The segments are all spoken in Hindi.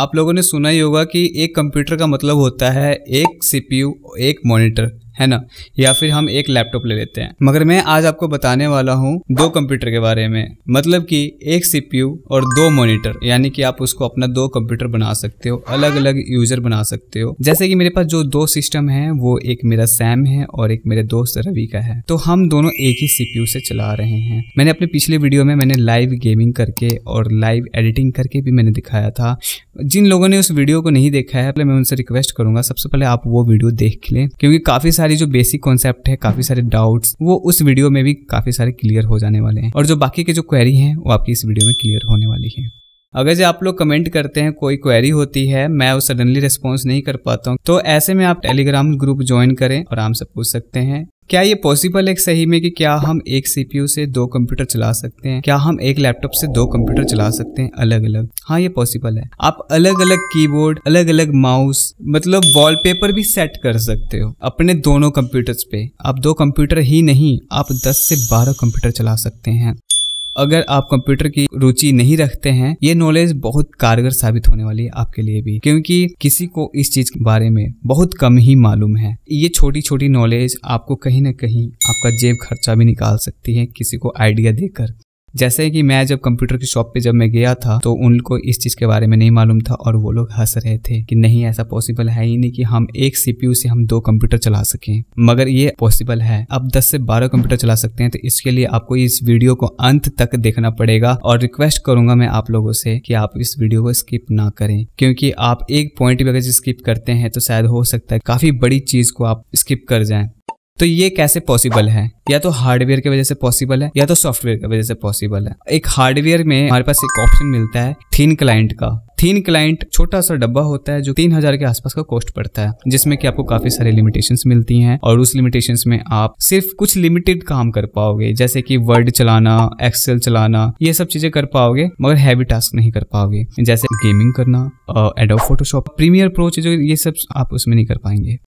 आप लोगों ने सुना ही होगा कि एक कंप्यूटर का मतलब होता है एक सीपीयू एक मॉनिटर है ना या फिर हम एक लैपटॉप ले लेते हैं मगर मैं आज आपको बताने वाला हूँ दो कंप्यूटर के बारे में मतलब कि एक सीपीयू और दो मॉनिटर यानी कि आप उसको अपना दो कंप्यूटर बना सकते हो अलग अलग यूजर बना सकते हो जैसे कि मेरे पास जो दो सिस्टम है वो एक मेरा सैम है और एक मेरे दोस्त रवि का है तो हम दोनों एक ही सीपीयू से चला रहे हैं मैंने अपने पिछले वीडियो में मैंने लाइव गेमिंग करके और लाइव एडिटिंग करके भी मैंने दिखाया था जिन लोगों ने उस वीडियो को नहीं देखा है मैं उनसे रिक्वेस्ट करूंगा सबसे पहले आप वो वीडियो देख लें क्योंकि काफी सारी सारी जो बेसिक कॉन्सेप्ट है काफी सारे डाउट वो उस वीडियो में भी काफी सारे क्लियर हो जाने वाले हैं और जो बाकी के जो क्वेरी है वो आपकी इस वीडियो में क्लियर होने वाली है अगर जो आप लोग कमेंट करते हैं कोई क्वेरी होती है मैं उस सडनली रिस्पॉन्स नहीं कर पाता हूँ तो ऐसे में आप टेलीग्राम ग्रुप ज्वाइन करें और आराम से पूछ सकते हैं क्या ये पॉसिबल है सही में कि क्या हम एक सीपीयू से दो कंप्यूटर चला सकते हैं क्या हम एक लैपटॉप से दो कंप्यूटर चला सकते हैं अलग अलग हाँ ये पॉसिबल है आप अलग अलग कीबोर्ड अलग अलग माउस मतलब वॉलपेपर भी सेट कर सकते हो अपने दोनों कंप्यूटर्स पे आप दो कंप्यूटर ही नहीं आप दस से बारह कंप्यूटर चला सकते हैं अगर आप कंप्यूटर की रुचि नहीं रखते हैं ये नॉलेज बहुत कारगर साबित होने वाली है आपके लिए भी क्योंकि किसी को इस चीज के बारे में बहुत कम ही मालूम है ये छोटी छोटी नॉलेज आपको कहीं ना कहीं आपका जेब खर्चा भी निकाल सकती है किसी को आइडिया देकर जैसे कि मैं जब कंप्यूटर की शॉप पे जब मैं गया था तो उनको इस चीज़ के बारे में नहीं मालूम था और वो लोग हंस रहे थे कि नहीं ऐसा पॉसिबल है ही नहीं कि हम एक सीपीयू से हम दो कंप्यूटर चला सकें मगर ये पॉसिबल है आप 10 से 12 कंप्यूटर चला सकते हैं तो इसके लिए आपको इस वीडियो को अंत तक देखना पड़ेगा और रिक्वेस्ट करूंगा मैं आप लोगों से कि आप इस वीडियो को स्किप ना करें क्योंकि आप एक पॉइंट भी अगर स्किप करते हैं तो शायद हो सकता है काफ़ी बड़ी चीज़ को आप स्किप कर जाए तो ये कैसे पॉसिबल है या तो हार्डवेयर की वजह से पॉसिबल है या तो सॉफ्टवेयर की वजह से पॉसिबल है एक हार्डवेयर में हमारे पास एक ऑप्शन मिलता है थीन क्लाइंट का थीन क्लाइंट छोटा सा डब्बा होता है जो तीन हजार के आसपास का कॉस्ट पड़ता है जिसमें कि आपको काफी सारे लिमिटेशन मिलती हैं और उस लिमिटेशन में आप सिर्फ कुछ लिमिटेड काम कर पाओगे जैसे कि वर्ड चलाना एक्सेल चलाना ये सब चीजें कर पाओगे मगर हैवी टास्क नहीं कर पाओगे जैसे गेमिंग करना एडो फोटोशॉप प्रीमियर प्रोच जो ये सब आप उसमें नहीं कर पाएंगे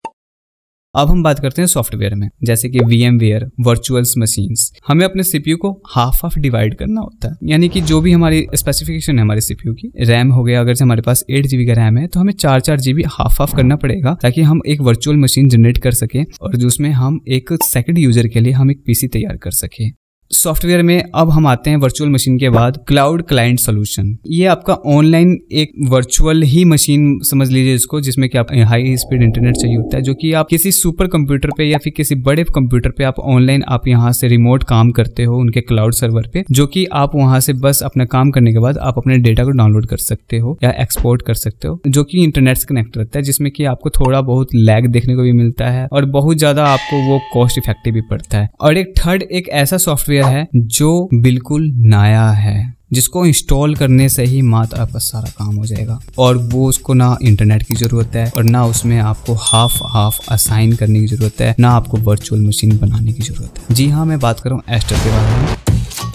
अब हम बात करते हैं सॉफ्टवेयर में जैसे कि V M ware virtual machine हमें अपने सीपीयू को हाफ हाफ डिवाइड करना होता है यानी कि जो भी हमारी स्पेसिफिकेशन है हमारे सीपीयू की रैम हो गया अगर हमारे पास एट जीबी का रैम है तो हमें चार चार जीबी हाफ हाफ करना पड़ेगा ताकि हम एक वर्चुअल मशीन जनरेट कर सके और जिसमें हम एक सेकेंड यूजर के लिए हम एक पीसी तैयार कर सके सॉफ्टवेयर में अब हम आते हैं वर्चुअल मशीन के बाद क्लाउड क्लाइंट सॉल्यूशन ये आपका ऑनलाइन एक वर्चुअल ही मशीन समझ लीजिए इसको जिसमें कि आप हाई स्पीड इंटरनेट चाहिए होता है जो कि आप किसी सुपर कंप्यूटर पे या फिर किसी बड़े कंप्यूटर पे आप ऑनलाइन आप यहाँ से रिमोट काम करते हो उनके क्लाउड सर्वर पे जो कि आप वहां से बस अपना काम करने के बाद आप अपने डेटा को डाउनलोड कर सकते हो या एक्सपोर्ट कर सकते हो जो कि इंटरनेट से कनेक्ट रहता है जिसमें कि आपको थोड़ा बहुत लैग देखने को भी मिलता है और बहुत ज्यादा आपको वो कॉस्ट इफेक्टिव भी पड़ता है और एक थर्ड एक ऐसा सॉफ्टवेयर सॉफ्टवेयर है जो बिल्कुल नया है जिसको इंस्टॉल करने से ही मात्र आपका सारा काम हो जाएगा और वो उसको ना इंटरनेट की ज़रूरत है और ना उसमें आपको हाफ हाफ असाइन करने की ज़रूरत है ना आपको वर्चुअल मशीन बनाने की ज़रूरत है जी हाँ मैं बात कर रहा हूँ एस्टर के बारे में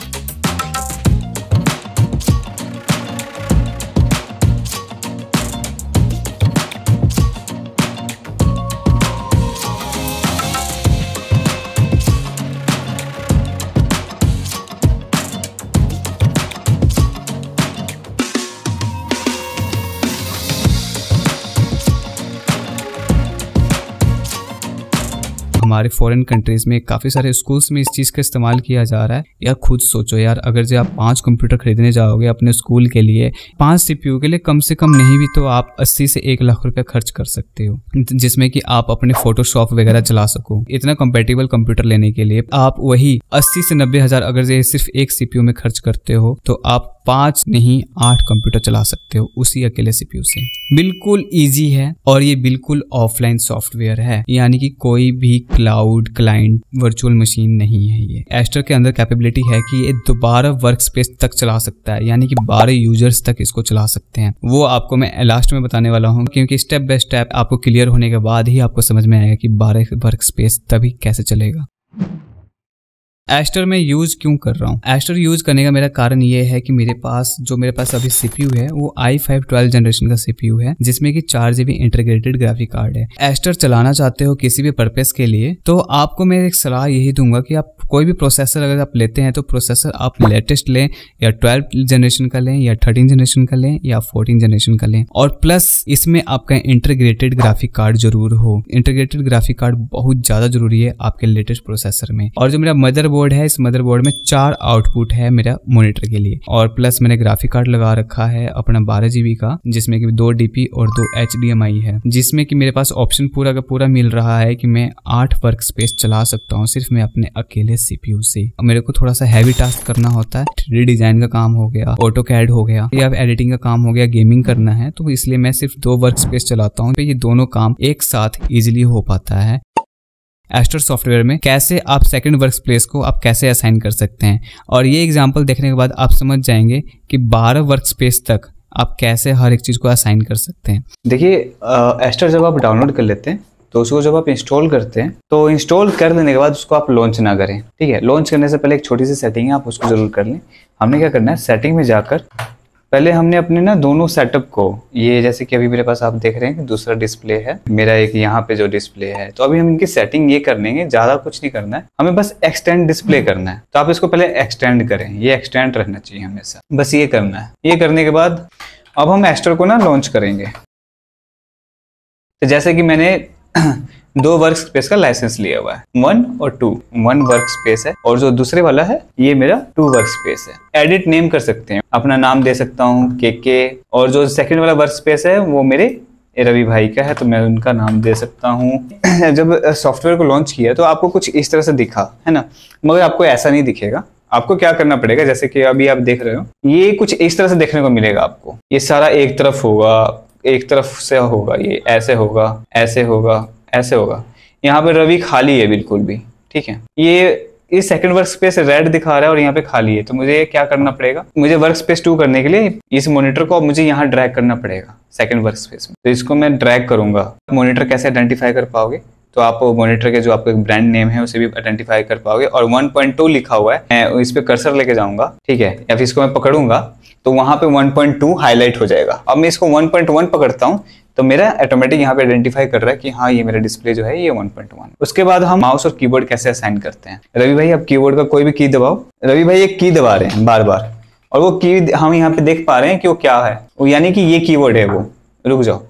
हमारे फॉरेन कंट्रीज में काफ़ी सारे स्कूल्स में इस चीज़ का इस्तेमाल किया जा रहा है यार खुद सोचो यार अगर जो आप पांच कंप्यूटर खरीदने जाओगे अपने स्कूल के लिए पांच सीपीयू के लिए कम से कम नहीं भी तो आप अस्सी से एक लाख रुपया खर्च कर सकते हो जिसमें कि आप अपने फोटोशॉप वगैरह चला सको इतना कंपेटेबल कंप्यूटर लेने के लिए आप वही अस्सी से नब्बे हजार अगर जो सिर्फ एक सीपीयू में खर्च करते हो तो आप पांच नहीं आठ कंप्यूटर चला सकते हो उसी अकेले सीपीयू से बिल्कुल इजी है और ये बिल्कुल ऑफलाइन सॉफ्टवेयर है यानी कि कोई भी class cloud client virtual machine नहीं है ये एस्टर के अंदर कैपेबिलिटी है कि ये दोबारा वर्क स्पेस तक चला सकता है यानी कि बारह यूजर्स तक इसको चला सकते हैं वो आपको मैं लास्ट में बताने वाला हूँ क्योंकि स्टेप बाय स्टेप आपको क्लियर होने के बाद ही आपको समझ में आएगा कि बारह वर्क स्पेस तभी कैसे चलेगा एस्टर मैं यूज क्यों कर रहा हूँ एस्टर यूज करने का मेरा कारण ये है कि मेरे पास जो मेरे पास अभी सीपीयू है वो आई फाइव ट्वेल्व जनरेशन का सीपीयू है जिसमें कि चार जीबी इंटीग्रेटेड ग्राफिक कार्ड है एस्टर चलाना चाहते हो किसी भी पर्पज के लिए तो आपको मैं एक सलाह यही दूंगा कि आप कोई भी प्रोसेसर अगर आप लेते हैं तो प्रोसेसर आप लेटेस्ट लें या ट्वेल्व जनरेशन का लें या थर्टीन जनरेशन का लें या फोर्टीन जनरेशन का लें और प्लस इसमें आपका इंटीग्रेटेड ग्राफिक कार्ड जरूर हो इंटीग्रेटेड ग्राफिक कार्ड बहुत ज्यादा जरूरी है आपके लेटेस्ट प्रोसेसर में और जो मेरा मदर मदरबोर्ड है इस मदरबोर्ड में चार आउटपुट है मेरा मोनिटर के लिए और प्लस मैंने ग्राफिक कार्ड लगा रखा है अपना बारह जीबी का जिसमें कि दो डीपी और दो एच है जिसमें कि मेरे पास ऑप्शन पूरा का पूरा मिल रहा है कि मैं आठ वर्क स्पेस चला सकता हूँ सिर्फ मैं अपने अकेले सीपीयू से मेरे को थोड़ा सा हैवी टास्क करना होता है थ्री डिजाइन का काम हो गया ऑटो कैड हो गया या एडिटिंग का काम हो गया गेमिंग करना है तो इसलिए मैं सिर्फ दो वर्क स्पेस चलाता हूँ तो ये दोनों काम एक साथ इजिली हो पाता है एस्टर सॉफ्टवेयर में कैसे आप सेकंड वर्क प्लेस को आप कैसे असाइन कर सकते हैं और ये एग्जाम्पल देखने के बाद आप समझ जाएंगे कि बारह वर्क स्पेस तक आप कैसे हर एक चीज़ को असाइन कर सकते हैं देखिए एस्टर जब आप डाउनलोड कर लेते हैं तो उसको जब आप इंस्टॉल करते हैं तो इंस्टॉल कर लेने के बाद उसको आप लॉन्च ना करें ठीक है लॉन्च करने से पहले एक छोटी सी सेटिंग है आप उसको जरूर कर लें हमने क्या करना है सेटिंग में जाकर पहले हमने अपने ना दोनों सेटअप को ये जैसे कि अभी मेरे पास आप देख रहे हैं दूसरा डिस्प्ले है मेरा एक यहाँ पे जो डिस्प्ले है तो अभी हम इनकी सेटिंग ये कर लेंगे ज्यादा कुछ नहीं करना है हमें बस एक्सटेंड डिस्प्ले करना है तो आप इसको पहले एक्सटेंड करें ये एक्सटेंड रहना चाहिए हमेशा बस ये करना है ये करने के बाद अब हम एस्टर को ना लॉन्च करेंगे तो जैसे कि मैंने दो वर्क स्पेस का लाइसेंस लिया हुआ है वन और टू वन वर्क स्पेस है और जो दूसरे वाला है ये मेरा टू वर्क स्पेस है एडिट नेम कर सकते हैं अपना नाम दे सकता हूँ के के और जो सेकेंड वाला वर्क स्पेस है वो मेरे रवि भाई का है तो मैं उनका नाम दे सकता हूँ जब सॉफ्टवेयर को लॉन्च किया तो आपको कुछ इस तरह से दिखा है ना मगर आपको ऐसा नहीं दिखेगा आपको क्या करना पड़ेगा जैसे कि अभी आप देख रहे हो ये कुछ इस तरह से देखने को मिलेगा आपको ये सारा एक तरफ होगा एक तरफ से होगा ये ऐसे होगा ऐसे होगा ऐसे होगा यहाँ पे रवि खाली है बिल्कुल भी ठीक है ये इस सेकंड वर्क स्पेस रेड दिखा रहा है और यहाँ पे खाली है तो मुझे क्या करना पड़ेगा मुझे वर्क स्पेस टू करने के लिए इस मॉनिटर को मुझे यहाँ ड्रैग करना पड़ेगा सेकंड वर्क स्पेस में तो इसको मैं ड्रैग करूंगा मॉनिटर कैसे आइडेंटिफाई कर पाओगे तो आप मॉनिटर के जो आपका ब्रांड नेम है उसे भी आइडेंटिफाई कर पाओगे और 1.2 लिखा हुआ है मैं इस पे कर्सर लेके जाऊंगा ठीक है या फिर इसको मैं पकड़ूंगा तो वहां पे 1.2 हाईलाइट हो जाएगा अब मैं इसको 1.1 पकड़ता हूँ तो मेरा ऑटोमेटिक यहाँ पे आइडेंटिफाई कर रहा है कि हाँ ये मेरा डिस्प्ले जो है ये 1.1 उसके बाद हम माउस और कीबोर्ड कैसे असाइन करते हैं रवि भाई आप कीबोर्ड का कोई भी की दबाओ रवि भाई एक की दबा रहे हैं बार बार और वो की हम यहाँ पे देख पा रहे हैं कि वो क्या है वो यानी कि ये की है वो रुक जाओ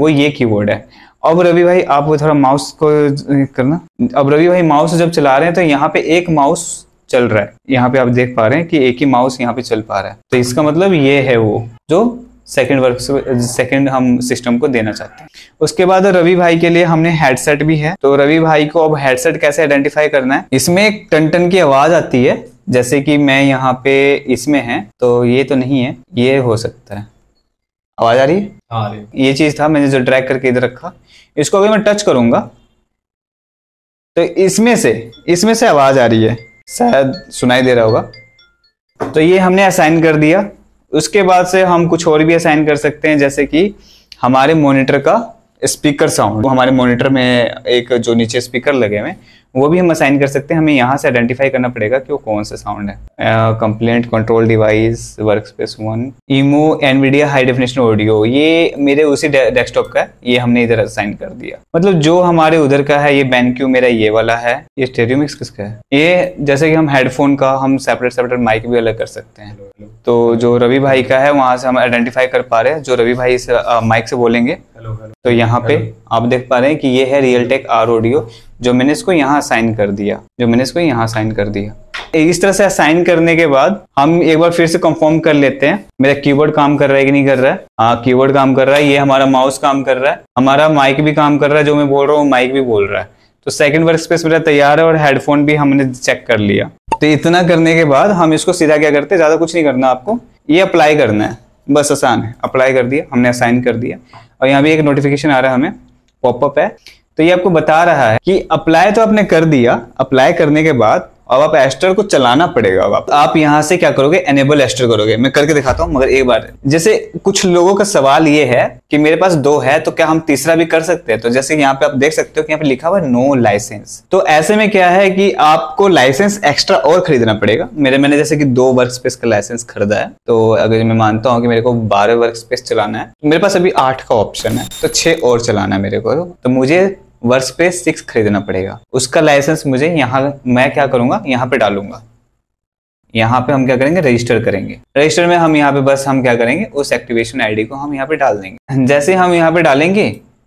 वो ये की है अब रवि भाई आप वो थोड़ा माउस को करना अब रवि भाई माउस जब चला रहे हैं तो यहाँ पे एक माउस चल रहा है यहाँ पे आप देख पा रहे हैं कि एक ही माउस यहाँ पे चल पा रहा है तो इसका मतलब ये है वो जो सेकेंड वर्क सेकेंड हम सिस्टम को देना चाहते हैं उसके बाद रवि भाई के लिए हमने हेडसेट भी है तो रवि भाई को अब हेडसेट कैसे आइडेंटिफाई करना है इसमें एक टन टन की आवाज आती है जैसे कि मैं यहाँ पे इसमें है तो ये तो नहीं है ये हो सकता है आवाज आ रही है आ रही ये चीज था मैंने जो ट्रैक करके इधर रखा इसको अगर मैं टच करूंगा तो इसमें से इसमें से आवाज आ रही है शायद सुनाई दे रहा होगा तो ये हमने असाइन कर दिया उसके बाद से हम कुछ और भी असाइन कर सकते हैं जैसे कि हमारे मॉनिटर का स्पीकर साउंड हमारे मॉनिटर में एक जो नीचे स्पीकर लगे हुए वो भी हम असाइन कर सकते हैं हमें यहाँ से आइडेंटिफाई करना पड़ेगा कि वो कौन सा साउंड है complaint control device work space one ईमो एनवीडिया हाई डेफिनेशन ऑडियो ये मेरे उसी डेस्कटॉप का है ये हमने इधर असाइन कर दिया मतलब जो हमारे उधर का है ये बैनक्यू मेरा ये वाला है ये स्टेरियो मिक्स किसका है ये जैसे कि हम हेडफोन का हम सेपरेट सेपरेट माइक भी अलग कर सकते हैं तो जो रवि भाई का है वहाँ से हम आइडेंटिफाई कर पा रहे हैं जो रवि भाई इस माइक से बोलेंगे तो यहाँ पे आप देख पा रहे हैं कि ये है रियल टेक आर ऑडियो जो मैंने इसको यहाँ साइन कर दिया जो मैंने इसको यहाँ साइन कर दिया इस तरह से साइन करने के बाद हम एक बार फिर से कंफर्म कर लेते हैं मेरा कीबोर्ड काम कर रहा है कि नहीं कर रहा है हाँ कीबोर्ड काम कर रहा है ये हमारा माउस काम कर रहा है हमारा माइक भी काम कर रहा है जो मैं बोल रहा हूँ माइक भी बोल रहा है तो सेकंड वर्क स्पेस मेरा तैयार है और हेडफोन भी हमने चेक कर लिया तो इतना करने के बाद हम इसको सीधा क्या करते हैं ज़्यादा कुछ नहीं करना आपको ये अप्लाई करना है बस आसान है अप्लाई कर दिया हमने असाइन कर दिया और यहाँ भी एक नोटिफिकेशन आ रहा है हमें पॉपअप है तो ये आपको बता रहा है कि अप्लाई तो आपने कर दिया अप्लाई करने के बाद अब आप एस्टर को चलाना पड़ेगा अब आप, आप यहाँ से क्या करोगे एनेबल एस्टर करोगे मैं करके दिखाता हूँ मगर एक बार जैसे कुछ लोगों का सवाल ये है कि मेरे पास दो है तो क्या हम तीसरा भी कर सकते हैं तो जैसे यहाँ पे आप देख सकते हो कि यहाँ पे लिखा हुआ नो लाइसेंस तो ऐसे में क्या है कि आपको लाइसेंस एक्स्ट्रा और खरीदना पड़ेगा मेरे मैंने जैसे कि दो वर्क स्पेस का लाइसेंस खरीदा है तो अगर मैं मानता हूँ कि मेरे को बारह वर्क स्पेस चलाना है तो मेरे पास अभी आठ का ऑप्शन है तो छह और चलाना है मेरे को तो मुझे वर्क स्पेस सिक्स खरीदना पड़ेगा उसका लाइसेंस मुझे यहाँ मैं क्या करूँगा यहाँ पे डालूंगा यहाँ पे हम क्या करेंगे रजिस्टर करेंगे रजिस्टर में हम यहाँ पे बस हम क्या करेंगे उस एक्टिवेशन आईडी को हम यहाँ पे डाल देंगे जैसे हम यहाँ पे डालेंगे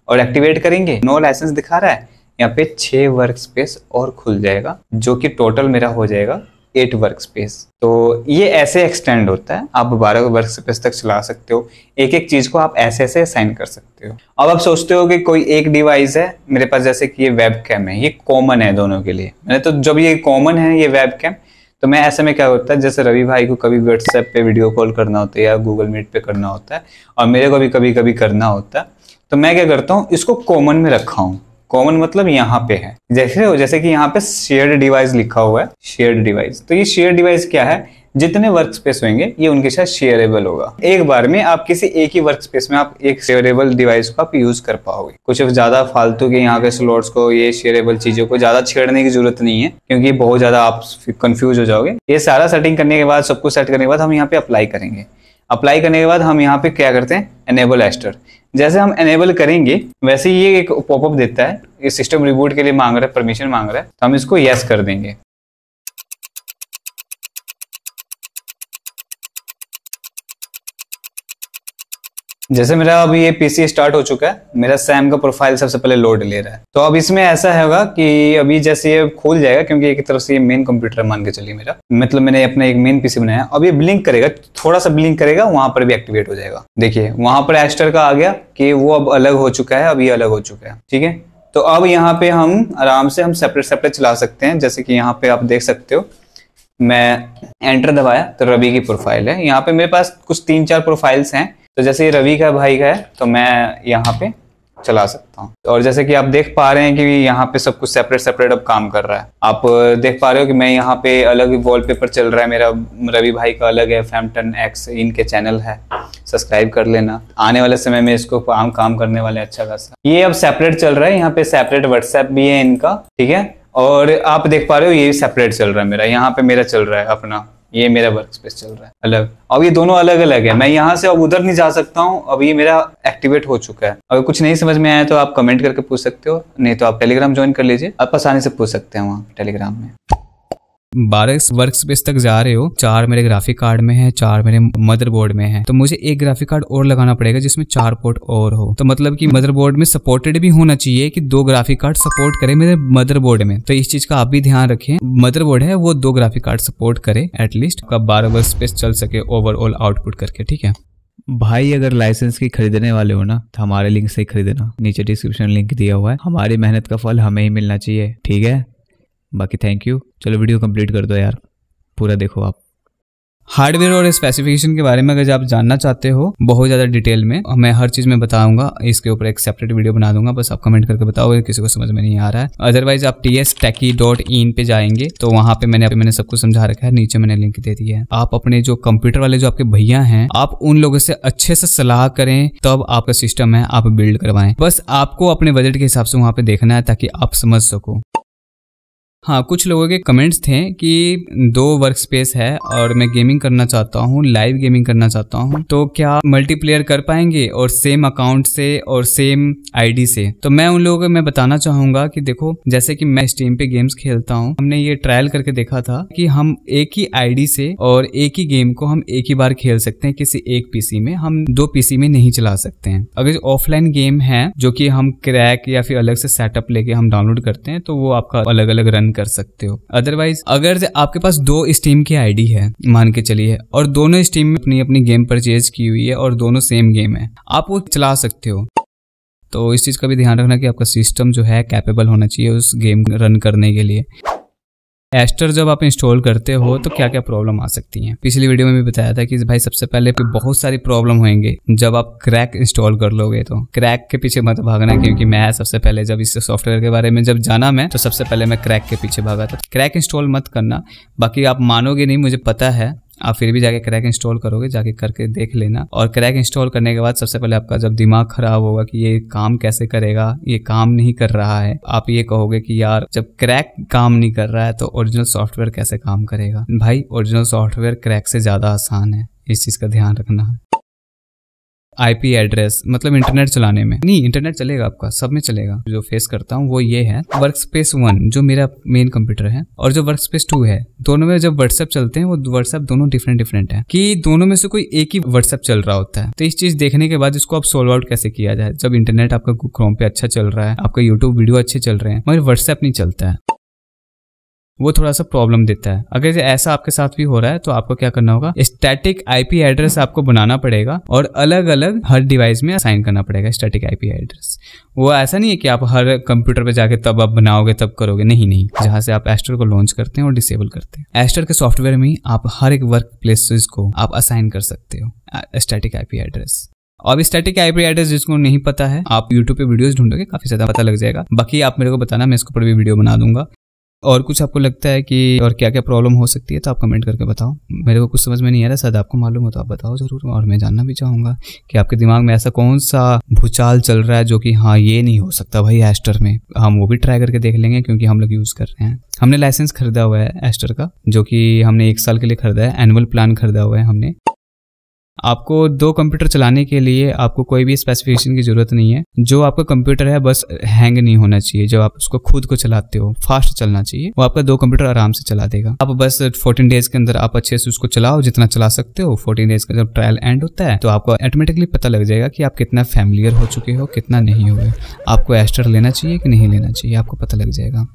और एक्टिवेट करेंगे नो लाइसेंस दिखा रहा है यहाँ पे छह वर्क स्पेस और खुल जाएगा जो कि टोटल मेरा हो जाएगा एट वर्क स्पेस तो ये ऐसे एक्सटेंड होता है आप बारह वर्क स्पेस तक चला सकते हो एक एक चीज़ को आप ऐसे ऐसे असाइन कर सकते हो अब आप सोचते हो कि कोई एक डिवाइस है मेरे पास जैसे कि ये वेब कैम है ये कॉमन है दोनों के लिए मैंने तो जब ये कॉमन है ये वेब कैम तो मैं ऐसे में क्या होता है जैसे रवि भाई को कभी व्हाट्सएप पे वीडियो कॉल करना होता है या गूगल मीट पे करना होता है और मेरे को भी कभी कभी करना होता है तो मैं क्या करता हूँ इसको कॉमन में रखा हूँ कॉमन मतलब यहाँ पे है जैसे जैसे कि यहाँ पे शेयर डिवाइस लिखा हुआ है शेयर डिवाइस तो ये शेयर डिवाइस क्या है जितने वर्क स्पेस होंगे ये उनके साथ शेयरेबल होगा एक बार में आप किसी एक ही वर्क स्पेस में आप एक शेयरेबल डिवाइस को आप यूज कर पाओगे कुछ ज्यादा फालतू के यहाँ के स्लॉट्स को ये शेयरेबल चीजों को ज्यादा छेड़ने की जरूरत नहीं है क्योंकि बहुत ज्यादा आप कंफ्यूज हो जाओगे ये सारा सेटिंग करने के बाद सब कुछ सेट करने के बाद हम यहाँ पे अप्लाई करेंगे अप्लाई करने के बाद हम यहाँ पे क्या करते हैं एनेबल एस्टर जैसे हम एनेबल करेंगे वैसे ये एक पॉपअप देता है ये सिस्टम रिबूट के लिए मांग रहा है परमिशन मांग रहा है तो हम इसको यस कर देंगे जैसे मेरा अभी ये पीसी स्टार्ट हो चुका है मेरा सैम का प्रोफाइल सबसे पहले लोड ले रहा है तो अब इसमें ऐसा होगा कि अभी जैसे ये खोल जाएगा क्योंकि एक तरफ से ये मेन कंप्यूटर मान के चलिए मेरा मतलब मैंने अपना एक मेन पीसी बनाया अब ये ब्लिंक करेगा थोड़ा सा ब्लिंक करेगा वहां पर भी एक्टिवेट हो जाएगा देखिये वहां पर एस्टर का आ गया कि वो अब अलग हो चुका है अब ये अलग हो चुका है ठीक है तो अब यहाँ पे हम आराम से हम सेपरेट सेपरेट चला सकते हैं जैसे कि यहाँ पे आप देख सकते हो मैं एंटर दबाया तो रवि की प्रोफाइल है यहाँ पे मेरे पास कुछ तीन चार प्रोफाइल्स हैं तो जैसे ये रवि का भाई का है तो मैं यहाँ पे चला सकता हूँ और जैसे कि आप देख पा रहे हैं कि यहाँ पे सब कुछ सेपरेट सेपरेट अब काम कर रहा है आप देख पा रहे हो कि मैं यहाँ पे अलग वॉलपेपर चल रहा है मेरा रवि भाई का अलग है फैमटन एक्स इनके चैनल है सब्सक्राइब कर लेना आने वाले समय में इसको काम काम करने वाले अच्छा खासा ये अब सेपरेट चल रहा है यहाँ पे सेपरेट व्हाट्सएप भी है इनका ठीक है और आप देख पा रहे हो ये सेपरेट चल रहा है मेरा यहाँ पे मेरा चल रहा है अपना ये मेरा वर्क स्पेस चल रहा है अलग अब ये दोनों अलग अलग है मैं यहाँ से अब उधर नहीं जा सकता हूँ अब ये मेरा एक्टिवेट हो चुका है अगर कुछ नहीं समझ में आया तो आप कमेंट करके पूछ सकते हो नहीं तो आप टेलीग्राम ज्वाइन कर लीजिए आप आसानी से पूछ सकते हैं वहाँ टेलीग्राम में बारह वर्क स्पेस तक जा रहे हो चार मेरे ग्राफिक कार्ड में है चार मेरे मदरबोर्ड में है तो मुझे एक ग्राफिक कार्ड और लगाना पड़ेगा जिसमें चार पोर्ट और हो तो मतलब कि मदरबोर्ड में सपोर्टेड भी होना चाहिए कि दो ग्राफिक कार्ड सपोर्ट करे मेरे मदरबोर्ड में तो इस चीज का आप भी ध्यान रखें मदरबोर्ड है वो दो ग्राफिक कार्ड सपोर्ट करे एटलीस्ट आपका बारह वर्क स्पेस चल सके ओवरऑल आउटपुट करके ठीक है भाई अगर लाइसेंस की खरीदने वाले हो ना तो हमारे लिंक से ही खरीदना नीचे डिस्क्रिप्शन लिंक दिया हुआ है हमारी मेहनत का फल हमें ही मिलना चाहिए ठीक है बाकी थैंक यू चलो वीडियो कंप्लीट कर दो यार पूरा देखो आप हार्डवेयर और स्पेसिफिकेशन के बारे में अगर आप जानना चाहते हो बहुत ज़्यादा डिटेल में मैं हर चीज़ में बताऊंगा इसके ऊपर एक सेपरेट वीडियो बना दूंगा बस आप कमेंट करके बताओ किसी को समझ में नहीं आ रहा है अदरवाइज आप T S techie dot in पे जाएंगे तो वहाँ पे मैंने मैंने सब कुछ समझा रखा है नीचे मैंने लिंक दे दी है आप अपने जो कंप्यूटर वाले जो आपके भैया हैं आप उन लोगों से अच्छे से सलाह करें तब आपका सिस्टम है आप बिल्ड करवाएं बस आपको अपने बजट के हिसाब से वहाँ पे देखना है ताकि आप समझ सको हाँ कुछ लोगों के कमेंट्स थे कि दो वर्क स्पेस है और मैं गेमिंग करना चाहता हूँ लाइव गेमिंग करना चाहता हूँ तो क्या मल्टीप्लेयर कर पाएंगे और सेम अकाउंट से और सेम आईडी से तो मैं उन लोगों को मैं बताना चाहूंगा कि देखो जैसे कि मैं स्टीम पे गेम्स खेलता हूँ हमने ये ट्रायल करके देखा था कि हम एक ही आईडी से और एक ही गेम को हम एक ही बार खेल सकते हैं किसी एक पीसी में हम दो पीसी में नहीं चला सकते हैं अगर ऑफलाइन गेम है जो कि हम क्रैक या फिर अलग से सेटअप लेके हम डाउनलोड करते हैं तो वो आपका अलग अलग रन कर सकते हो अदरवाइज अगर आपके पास दो स्टीम की आईडी है मान के चलिए और दोनों स्टीम में अपनी अपनी गेम परचेज की हुई है और दोनों सेम गेम है आप वो चला सकते हो तो इस चीज़ का भी ध्यान रखना कि आपका सिस्टम जो है कैपेबल होना चाहिए उस गेम रन करने के लिए एस्टर जब आप इंस्टॉल करते हो तो क्या क्या प्रॉब्लम आ सकती हैं पिछली वीडियो में भी बताया था कि भाई सबसे पहले तो बहुत सारी प्रॉब्लम होंगे जब आप क्रैक इंस्टॉल कर लोगे तो क्रैक के पीछे मत भागना क्योंकि मैं सबसे पहले जब इस सॉफ्टवेयर के बारे में जब जाना मैं तो सबसे पहले मैं क्रैक के पीछे भागा था क्रैक इंस्टॉल मत करना बाकी आप मानोगे नहीं मुझे पता है आप फिर भी जाके क्रैक इंस्टॉल करोगे जाके करके देख लेना और क्रैक इंस्टॉल करने के बाद सबसे पहले आपका जब दिमाग खराब होगा कि ये काम कैसे करेगा ये काम नहीं कर रहा है आप ये कहोगे कि यार जब क्रैक काम नहीं कर रहा है तो ओरिजिनल सॉफ्टवेयर कैसे काम करेगा भाई ओरिजिनल सॉफ्टवेयर क्रैक से ज़्यादा आसान है इस चीज़ का ध्यान रखना है आईपी एड्रेस मतलब इंटरनेट चलाने में नहीं इंटरनेट चलेगा आपका सब में चलेगा जो फेस करता हूँ वो ये है वर्क स्पेस वन जो मेरा मेन कंप्यूटर है और जो वर्क स्पेस टू है दोनों में जब व्हाट्सएप चलते हैं वो व्हाट्सएप दोनों डिफरेंट डिफरेंट है कि दोनों में से कोई एक ही व्हाट्सएप चल रहा होता है तो इस चीज देखने के बाद इसको आप सोल्व आउट कैसे किया जाए जब इंटरनेट आपका क्रोम पे अच्छा चल रहा है आपका यूट्यूब वीडियो अच्छे चल रहे हैं मगर व्हाट्सएप नहीं चलता है वो थोड़ा सा प्रॉब्लम देता है अगर ऐसा आपके साथ भी हो रहा है तो आपको क्या करना होगा स्टैटिक आईपी एड्रेस आपको बनाना पड़ेगा और अलग अलग हर डिवाइस में असाइन करना पड़ेगा स्टैटिक आईपी एड्रेस वो ऐसा नहीं है कि आप हर कंप्यूटर पर जाके तब आप बनाओगे तब करोगे नहीं नहीं जहाँ से आप एस्टर को लॉन्च करते हैं और डिसेबल करते हैं एस्टर के सॉफ्टवेयर में आप हर एक वर्क प्लेसेज को आप असाइन कर सकते हो स्टैटिक आईपी एड्रेस अब स्टैटिक आईपी एड्रेस जिसको नहीं पता है आप यूट्यूब पे वीडियोस ढूंढोगे काफी ज्यादा पता लग जाएगा बाकी आप मेरे को बताना मैं इसके ऊपर भी वीडियो बना दूंगा और कुछ आपको लगता है कि और क्या क्या प्रॉब्लम हो सकती है तो आप कमेंट करके बताओ मेरे को कुछ समझ में नहीं आ रहा शायद आपको मालूम हो तो आप बताओ ज़रूर और मैं जानना भी चाहूँगा कि आपके दिमाग में ऐसा कौन सा भूचाल चल रहा है जो कि हाँ ये नहीं हो सकता भाई एस्टर में हम वो भी ट्राई करके देख लेंगे क्योंकि हम लोग यूज़ कर रहे हैं हमने लाइसेंस खरीदा हुआ है एस्टर का जो कि हमने एक साल के लिए खरीदा है एनुअल प्लान खरीदा हुआ है हमने आपको दो कंप्यूटर चलाने के लिए आपको कोई भी स्पेसिफिकेशन की ज़रूरत नहीं है जो आपका कंप्यूटर है बस हैंग नहीं होना चाहिए जब आप उसको खुद को चलाते हो फास्ट चलना चाहिए वो आपका दो कंप्यूटर आराम से चला देगा आप बस फोर्टीन डेज के अंदर आप अच्छे से उसको चलाओ जितना चला सकते हो फोर्टीन डेज का जब ट्रायल एंड होता है तो आपको ऑटोमेटिकली पता लग जाएगा कि आप कितना फैमिलियर हो चुके हो कितना नहीं हुए आपको एस्टर लेना चाहिए कि नहीं लेना चाहिए आपको पता लग जाएगा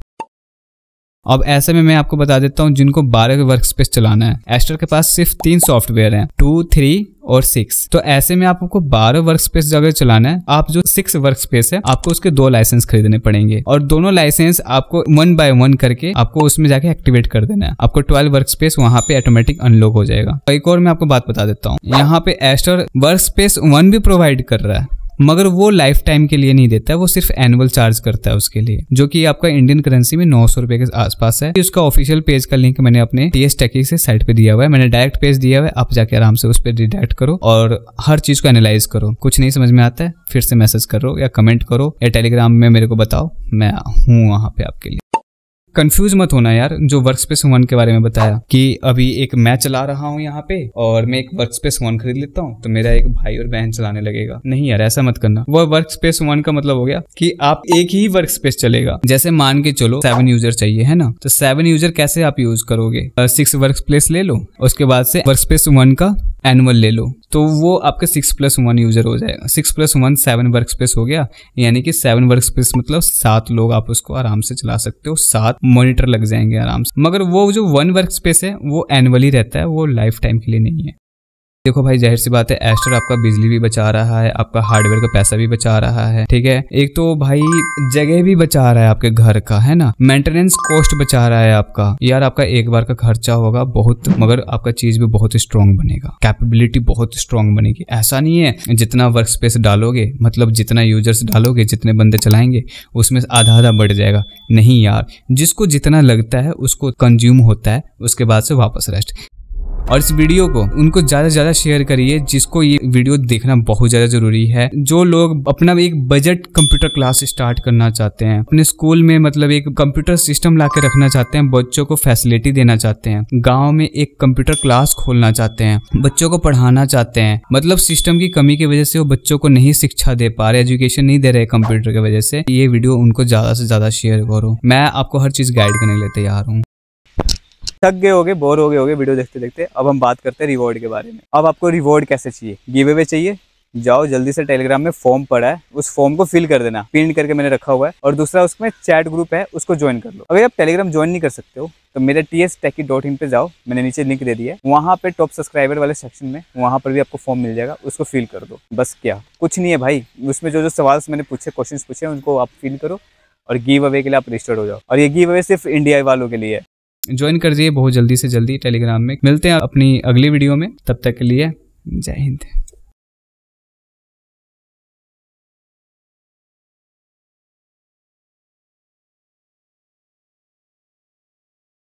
अब ऐसे में मैं आपको बता देता हूँ जिनको बारह वर्क स्पेस चलाना है एस्टर के पास सिर्फ तीन सॉफ्टवेयर हैं टू थ्री और सिक्स तो ऐसे में आपको बारह वर्क स्पेस अगर चलाना है आप जो सिक्स वर्क स्पेस है आपको उसके दो लाइसेंस खरीदने पड़ेंगे और दोनों लाइसेंस आपको वन बाय वन करके आपको उसमें जाके एक्टिवेट कर देना है आपको ट्वेल्व वर्क स्पेस वहाँ पे ऑटोमेटिक अनलॉक हो जाएगा एक और मैं आपको बात बता देता हूँ यहाँ पे एस्टर वर्क स्पेस वन भी प्रोवाइड कर रहा है मगर वो लाइफ टाइम के लिए नहीं देता है वो सिर्फ एनुअल चार्ज करता है उसके लिए जो कि आपका इंडियन करेंसी में नौ सौ रुपए के आसपास है उसका ऑफिशियल पेज का लिंक मैंने अपने टीएस एस टेकी से साइट पे दिया हुआ है मैंने डायरेक्ट पेज दिया हुआ है आप जाके आराम से उस पर डिटेक्ट करो और हर चीज को एनालाइज करो कुछ नहीं समझ में आता है फिर से मैसेज करो या कमेंट करो या टेलीग्राम में मेरे को बताओ मैं हूँ वहाँ पे आपके लिए कंफ्यूज मत होना यार जो वर्क स्पेस वन के बारे में बताया कि अभी एक मैं चला रहा हूँ यहाँ पे और मैं एक वर्क स्पेस वन खरीद लेता हूँ तो मेरा एक भाई और बहन चलाने लगेगा नहीं यार ऐसा मत करना वह वर्क स्पेस वन का मतलब हो गया कि आप एक ही वर्क स्पेस चलेगा जैसे मान के चलो सेवन यूजर चाहिए है ना तो सेवन यूजर कैसे आप यूज करोगे सिक्स वर्क प्लेस ले लो उसके बाद से वर्क स्पेस वन का एनुअल ले लो तो वो आपका सिक्स प्लस वन यूजर हो जाएगा six plus one seven work space हो गया यानी कि सेवन वर्क स्पेस मतलब सात लोग आप उसको आराम से चला सकते हो सात मॉनिटर लग जाएंगे आराम से मगर वो जो वन वर्क स्पेस है वो एनुअली रहता है वो लाइफ टाइम के लिए नहीं है देखो भाई जाहिर सी बात है एस्टर आपका बिजली भी बचा रहा है आपका हार्डवेयर का पैसा भी बचा रहा है ठीक है एक तो भाई जगह भी बचा रहा है आपके घर का है ना मेंटेनेंस कॉस्ट बचा रहा है आपका यार आपका एक बार का खर्चा होगा बहुत मगर आपका चीज भी बहुत स्ट्रांग बनेगा कैपेबिलिटी बहुत स्ट्रांग बनेगी ऐसा नहीं है जितना वर्क स्पेस डालोगे मतलब जितना यूजर्स डालोगे जितने बंदे चलाएंगे उसमें आधा आधा बढ़ जाएगा नहीं यार जिसको जितना लगता है उसको कंज्यूम होता है उसके बाद से वापस रेस्ट और इस वीडियो को उनको ज्यादा से ज्यादा शेयर करिए जिसको ये वीडियो देखना बहुत ज्यादा जरूरी है जो लोग अपना एक बजट कंप्यूटर क्लास स्टार्ट करना चाहते हैं अपने स्कूल में मतलब एक कंप्यूटर सिस्टम ला रखना चाहते हैं बच्चों को फैसिलिटी देना चाहते हैं गाँव में एक कंप्यूटर क्लास खोलना चाहते हैं बच्चों को पढ़ाना चाहते हैं मतलब सिस्टम की कमी की वजह से वो बच्चों को नहीं शिक्षा दे पा रहे एजुकेशन नहीं दे रहे कंप्यूटर की वजह से ये वीडियो उनको ज्यादा से ज्यादा शेयर करो मैं आपको हर चीज गाइड करने के लिए तैयार हूँ थक गए होगे बोर हो गए होगे वीडियो देखते देखते अब हम बात करते हैं रिवॉर्ड के बारे में अब आपको रिवॉर्ड कैसे चाहिए गिव अवे चाहिए जाओ जल्दी से टेलीग्राम में फॉर्म पड़ा है उस फॉर्म को फिल कर देना प्रिंट करके मैंने रखा हुआ है और दूसरा उसमें चैट ग्रुप है उसको ज्वाइन कर लो अगर आप टेलीग्राम ज्वाइन नहीं कर सकते हो तो मेरे T S techie dot in पे जाओ मैंने नीचे लिंक दे दिया है वहाँ पे टॉप सब्सक्राइबर वाले सेक्शन में वहाँ पर भी आपको फॉर्म मिल जाएगा उसको फिल कर दो बस क्या कुछ नहीं है भाई उसमें जो जो सवाल मैंने पूछे क्वेश्चन पूछे उनको आप फिल करो और गिव अवे के लिए आप रजिस्टर्ड हो जाओ और ये गिव अवे सिर्फ इंडिया वालों के लिए है ज्वाइन कर दिए बहुत जल्दी से जल्दी टेलीग्राम में मिलते हैं अपनी अगली वीडियो में तब तक के लिए जय हिंद